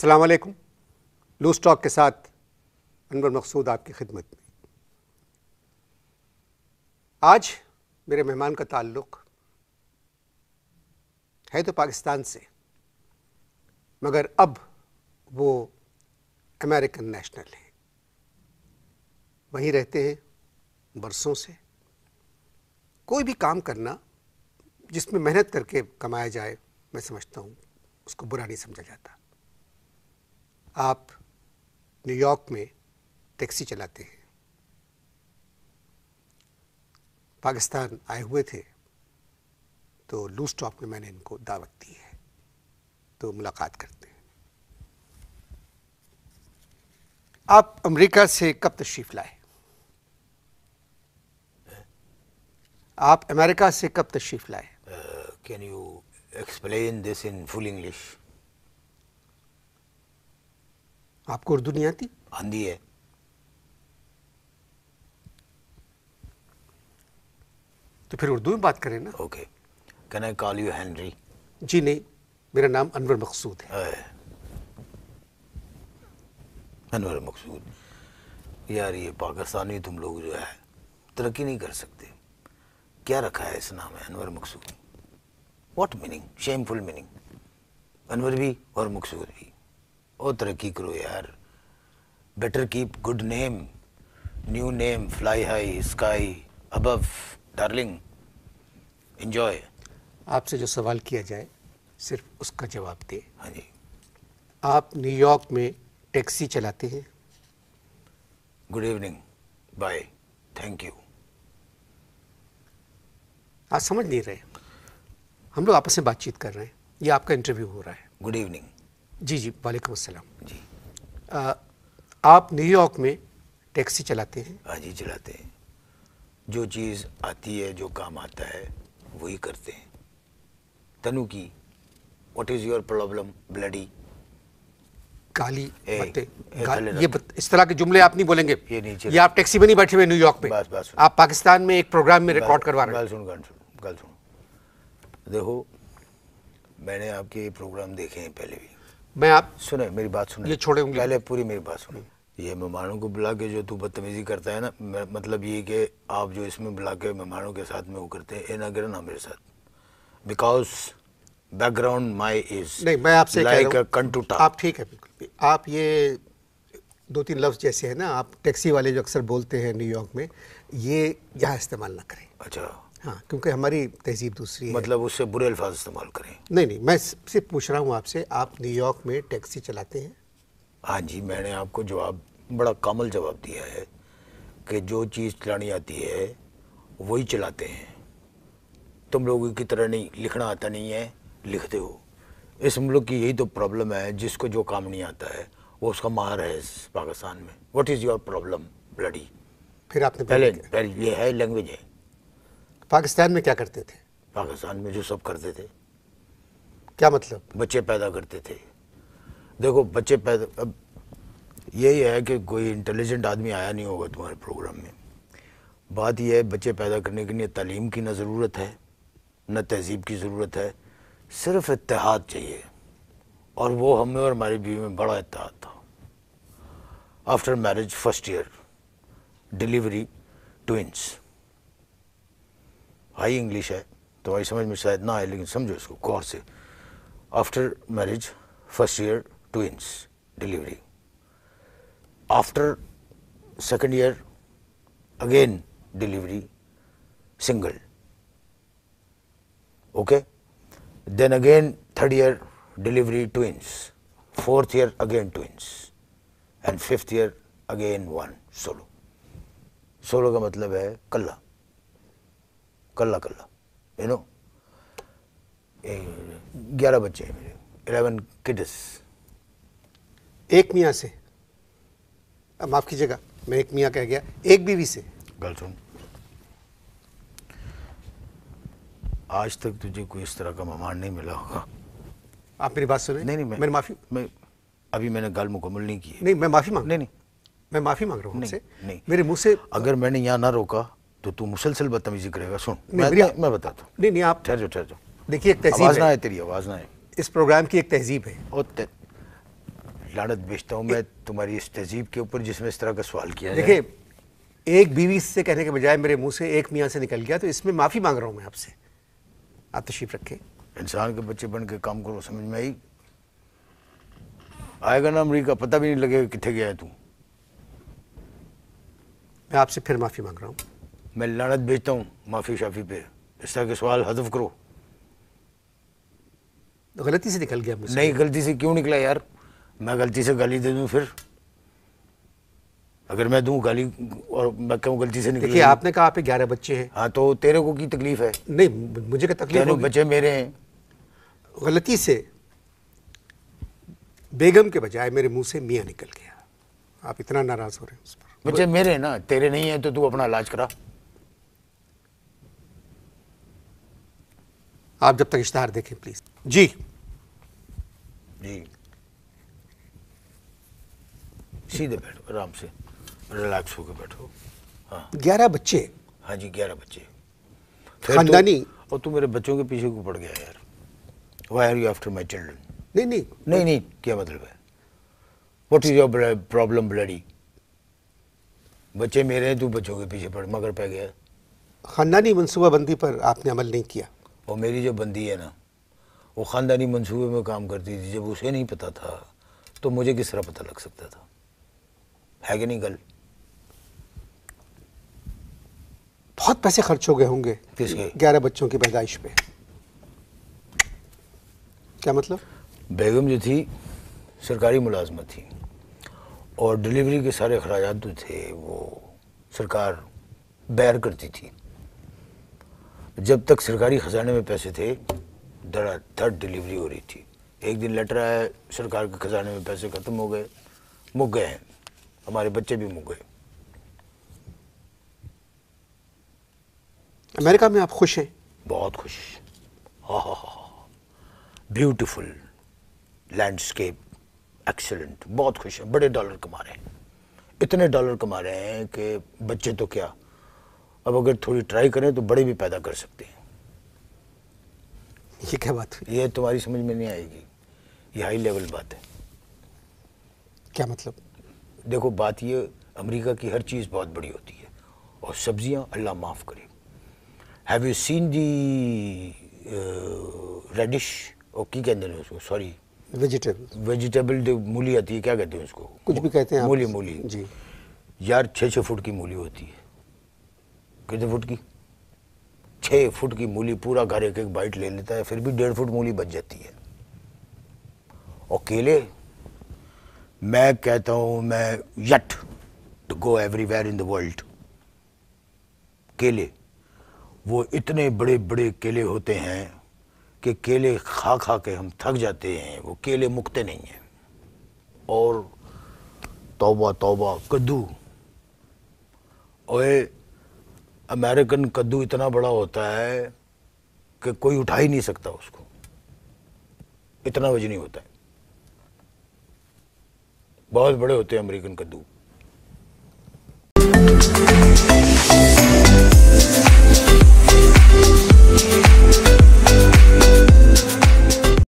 अस्सलाम वालेकुम loose talk के साथ अनवर मकसूद आपकी खिदमत में आज मेरे मेहमान का ताल्लुक़ है तो पाकिस्तान से मगर अब वो अमेरिकन नेशनल हैं वहीं रहते हैं बरसों से कोई भी काम करना जिसमें मेहनत करके कमाया जाए मैं समझता हूँ उसको बुरा नहीं समझा जाता आप न्यूयॉर्क में टैक्सी चलाते हैं पाकिस्तान आए हुए थे तो लू स्टॉप में मैंने इनको दावत दी है तो मुलाकात करते हैं आप अमेरिका से कब तशरीफ़ लाए आप अमेरिका से कब तशरीफ़ लाए can you explain this in full English आपको उर्दू नहीं आती आंधी है तो फिर उर्दू में बात करें ना okay can I call you Henry ji नहीं मेरा नाम अनवर मकसूद है अनवर मकसूद यार ये पाकिस्तानी तुम लोग जो है तरक्की नहीं कर सकते क्या रखा है इस नाम है Anwar Maqsood what meaning shameful meaning Anwar भी और मकसूद भी और तरक्की करो यार better keep good name new name fly high sky above darling enjoy आपसे जो सवाल किया जाए सिर्फ उसका जवाब दे हाँ जी आप न्यूयॉर्क में टैक्सी चलाते हैं good evening bye thank you आप समझ नहीं रहे हम लोग आपस में बातचीत कर रहे हैं ये आपका इंटरव्यू हो रहा है गुड इवनिंग जी जी वालेकुम अस्सलाम जी आ, आप न्यूयॉर्क में टैक्सी चलाते हैं हाँ जी चलाते हैं जो चीज़ आती है जो काम आता है वही करते हैं तनु की what is your problem bloody काली ए, ये बत, इस तरह के जुमले आप नहीं बोलेंगे ये नहीं ये आप टैक्सी में नहीं बैठे हुए न्यूयॉर्क में बस बस आप पाकिस्तान में एक प्रोग्राम में रिकॉर्ड करवा रहे हैं गल देखो मैंने आपके प्रोग्राम देखे हैं पहले भी मैं आप सुने मेरी बात सुने ये छोड़े होंगे पहले पूरी मेरी बात सुने ये मेहमानों को बुला के जो तू बदतमीजी करता है ना मतलब ये कि आप जो इसमें बुला के मेहमानों के साथ में वो करते हैं ना करें ना मेरे साथ बिकॉज बैकग्राउंड माई इज नहीं मैं आपसे लाइक कंटूटा आप ठीक है बिल्कुल आप ये दो तीन लफ्ज़ जैसे है ना आप टैक्सी वाले जो अक्सर बोलते हैं न्यूयॉर्क में ये यहाँ इस्तेमाल ना करें अच्छा हाँ क्योंकि हमारी तहजीब दूसरी है मतलब उससे बुरे अल्फाज इस्तेमाल करें नहीं नहीं मैं सिर्फ पूछ रहा हूँ आपसे आप न्यूयॉर्क में टैक्सी चलाते हैं हाँ जी मैंने आपको जवाब बड़ा कामल जवाब दिया है कि जो चीज़ चलानी आती है वही चलाते हैं तुम लोगों की तरह नहीं लिखना आता नहीं है लिखते हो इस मुल्क की यही तो प्रॉब्लम है जिसको जो काम नहीं आता है वो उसका माहर है पाकिस्तान में what is your problem bloody फिर आपने पहले पहले ये है लैंग्वेज है पाकिस्तान में क्या करते थे पाकिस्तान में जो सब करते थे क्या मतलब बच्चे पैदा करते थे देखो बच्चे पैदा अब यही है कि कोई इंटेलिजेंट आदमी आया नहीं होगा तुम्हारे प्रोग्राम में बात यह है बच्चे पैदा करने के लिए तालीम की ना ज़रूरत है न तहजीब की ज़रूरत है सिर्फ इतिहाद चाहिए और वो हमें और हमारी बीवी में बड़ा इतिहाद था after marriage first year delivery twins high English है तुम्हारी तो समझ में शायद ना आए लेकिन समझो इसको गौर से after marriage first year twins delivery after second year again delivery single okay then again third year delivery twins fourth year again twins and fifth year again one solo solo का मतलब है कल्ला कल्ला कल्ला यू नो ग्यारह बच्चे हैं मेरे eleven kids एक मियाँ से माफ़ कीजिएगा मैं एक मियाँ कह गया एक बीवी से गल सुन आज तक तुझे कोई इस तरह का मेहमान नहीं मिला होगा आप मेरी बात सुने नहीं नहीं मैं माफ़ी मैं अभी मैंने गल मुकम्मल नहीं की नहीं मैं माफ़ी मांग नहीं नहीं मैं माफ़ी मांग रहा हूँ नहीं, नहीं मेरे मुंह से अगर मैंने यहाँ ना रोका तो तू मुसलसल बदतमीजी करेगा सुन मैं, बताता हूँ नहीं नहीं आप ठहर जाओ ठहर जाओ देखिए एक तहजीब आवाज़ ना है तेरी आवाज़ ना है इस प्रोग्राम की एक तहजीब है और लानत बेचता हूँ मैं तुम्हारी इस तहजीब के ऊपर जिसमें इस तरह का सवाल किया देखिए एक बीवी से कहने के बजाय मेरे मुंह से एक मियाँ से निकल गया तो इसमें माफ़ी मांग रहा हूँ मैं आपसे आप तशीफ रखें इंसान के बच्चे बन के काम करो समझ में आई आएगा ना अमरीका पता भी नहीं लगेगा कितने गया है तू मैं आपसे फिर माफ़ी मांग रहा हूँ मैं लानत भेजता हूँ माफ़ी शाफ़ी पे इस तरह के सवाल हदफ करो तो गलती से निकल गया नहीं गलती से क्यों निकला यार मैं गलती से गाली दे दूँ फिर अगर मैं दूं गाली और मैं कहूँ गलती से निकल आपने कहा आप ग्यारह बच्चे हैं हाँ तो तेरे को की तकलीफ है नहीं मुझे क्या तकलीफ बच्चे मेरे हैं गलती से बेगम के बजाय मेरे मुंह से मियाँ निकल गया आप इतना नाराज हो रहे हैं उस पर बच्चे मेरे हैं ना तेरे नहीं है तो तू अपना इलाज करा आप जब तक इश्तहार देखें प्लीज जी जी सीधे बैठो आराम से रिलैक्स होकर बैठो हाँ ग्यारह बच्चे हाँ जी ग्यारह बच्चे तो खानदानी तो, और तू मेरे बच्चों के पीछे को पड़ गया यार why are you after my children नहीं नहीं नहीं नहीं क्या मतलब है what is your problem bloody बच्चे मेरे हैं तू बच्चों के पीछे पड़ मगर पै गया खानदानी मनसूबाबंदी पर आपने अमल नहीं किया और मेरी जो बंदी है ना वो ख़ानदानी मंसूबे में काम करती थी जब उसे नहीं पता था तो मुझे किस तरह पता लग सकता था है कि नहीं गल बहुत पैसे खर्च हो गए होंगे किसके ग्यारह बच्चों की पैदाइश पे क्या मतलब बेगम जो थी सरकारी मुलाजमत थी और डिलीवरी के सारे अखराज जो थे वो सरकार बैर करती थी जब तक सरकारी खजाने में पैसे थे धड़ाधड़ डिलीवरी हो रही थी एक दिन लेटर आया सरकार के खजाने में पैसे खत्म हो गए मुक गए हैं हमारे बच्चे भी मुक गए अमेरिका में आप खुश हैं बहुत खुश हाँ हाँ ब्यूटिफुल लैंडस्केप एक्सेलेंट बहुत खुश है बड़े डॉलर कमा रहे हैं इतने डॉलर कमा रहे हैं कि बच्चे तो क्या अब अगर थोड़ी ट्राई करें तो बड़े भी पैदा कर सकते हैं ये क्या बात है? ये तुम्हारी समझ में नहीं आएगी ये हाई लेवल बात है क्या मतलब देखो बात ये अमेरिका की हर चीज़ बहुत बड़ी होती है और सब्जियां अल्लाह माफ़ करे have you seen the radish और की कहते हैं उसको सॉरी वेजिटेबल वेजिटेबल जो मूली आती है क्या कहते हैं उसको कुछ भी कहते हैं मूली मूली जी यार छः छः फुट की मूली होती है कितने फुट की छः फुट की मूली पूरा घर एक एक बाइट ले लेता है फिर भी डेढ़ फुट मूली बच जाती है और केले मैं कहता हूँ मैं yet to go everywhere in the world केले वो इतने बड़े बड़े केले होते हैं कि केले खा खा के हम थक जाते हैं वो केले मुकते नहीं हैं और तौबा तौबा कद्दू ओए अमेरिकन कद्दू इतना बड़ा होता है कि कोई उठा ही नहीं सकता उसको इतना वजनी होता है बहुत बड़े होते हैं अमेरिकन कद्दू